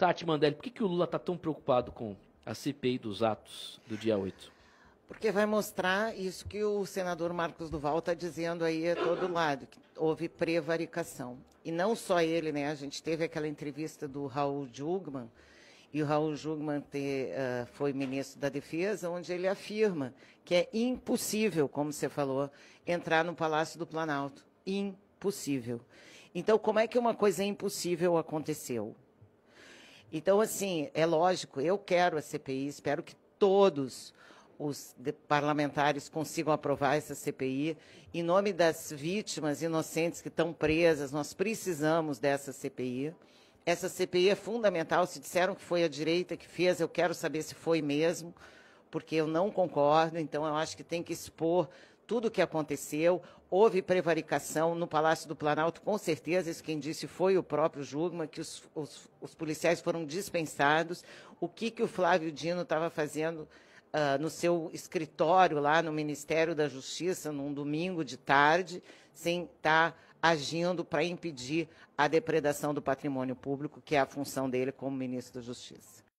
Tati Mandelli, por que, que o Lula está tão preocupado com a CPI dos atos do dia 8? Porque vai mostrar isso que o senador Marcos Duval está dizendo aí a todo lado, que houve prevaricação. E não só ele, né? A gente teve aquela entrevista do Raul Jugman, e o Raul Jugman te, uh, foi ministro da Defesa, onde ele afirma que é impossível, como você falou, entrar no Palácio do Planalto. Impossível. Então, como é que uma coisa impossível aconteceu? Então, assim, é lógico, eu quero a CPI, espero que todos os parlamentares consigam aprovar essa CPI. Em nome das vítimas inocentes que estão presas, nós precisamos dessa CPI. Essa CPI é fundamental. Se disseram que foi a direita que fez, eu quero saber se foi mesmo, porque eu não concordo. Então, eu acho que tem que expor tudo o que aconteceu. Houve prevaricação no Palácio do Planalto, com certeza, isso quem disse foi o próprio Jugma, que os, os, os policiais foram dispensados. O que, que o Flávio Dino estava fazendo uh, no seu escritório lá no Ministério da Justiça, num domingo de tarde, sem estar tá agindo para impedir a depredação do patrimônio público, que é a função dele como ministro da Justiça.